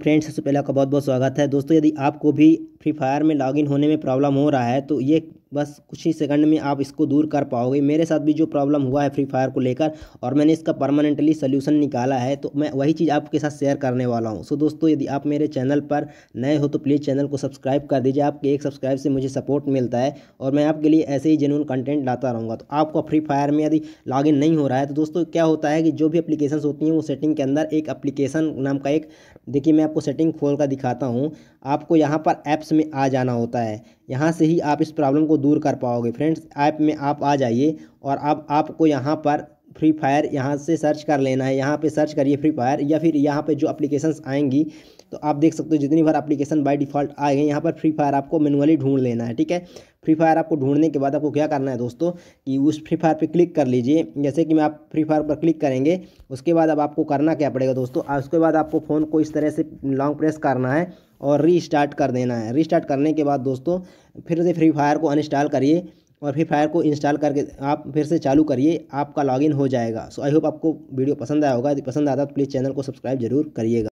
friends सबसे पहले आपका बहुत बहुत स्वागत है दोस्तों यदि आपको भी फ्री फायर में लॉगिन होने में प्रॉब्लम हो रहा है तो ये बस कुछ ही सेकंड में आप इसको दूर कर पाओगे मेरे साथ भी जो प्रॉब्लम हुआ है फ्री फायर को लेकर और मैंने इसका परमानेंटली सोल्यूशन निकाला है तो मैं वही चीज़ आपके साथ शेयर करने वाला हूँ सो दोस्तों यदि आप मेरे चैनल पर नए हो तो प्लीज़ चैनल को सब्सक्राइब कर दीजिए आपके एक सब्सक्राइब से मुझे सपोर्ट मिलता है और मैं आपके लिए ऐसे ही जेनुअन कंटेंट लाता रहूँगा तो आपको फ्री फायर में यदि लॉगिन नहीं हो रहा है तो दोस्तों क्या होता है कि जो भी अप्लीकेशन होती हैं वो सेटिंग के अंदर एक अप्लीकेशन नाम का एक देखिए मैं आपको सेटिंग खोल कर दिखाता हूँ आपको यहाँ पर ऐप्स में आ जाना होता है यहाँ से ही आप इस प्रॉब्लम को दूर कर पाओगे फ्रेंड्स ऐप में आप आ जाइए और अब आपको यहाँ पर फ्री फायर यहाँ से सर्च कर लेना है यहाँ पे सर्च करिए फ्री फायर या फिर यहाँ पे जो एप्लीकेशंस आएंगी तो आप देख सकते हो जितनी बार अप्लीकेशन बाय डिफ़ॉल्ट आए गए यहाँ पर फ्री फायर आपको मैनुअली ढूंढ लेना है ठीक है फ्री फायर आपको ढूंढने के बाद आपको क्या करना है दोस्तों कि उस फ्री फायर पे क्लिक कर लीजिए जैसे कि मैं आप फ्री फायर पर क्लिक करेंगे उसके बाद अब आपको करना क्या पड़ेगा दोस्तों उसके बाद आपको फ़ोन को इस तरह से लॉन्ग प्रेस करना है और री कर देना है री करने के बाद दोस्तों फिर से फ्री फायर को अनस्टॉल करिए और फ्री फायर को इंस्टॉल करके आप फिर से चालू करिए आपका लॉगिन हो जाएगा सो आई होप आपको वीडियो पसंद आया होगा यदि पसंद आता तो प्लीज़ चैनल को सब्सक्राइब जरूर करिएगा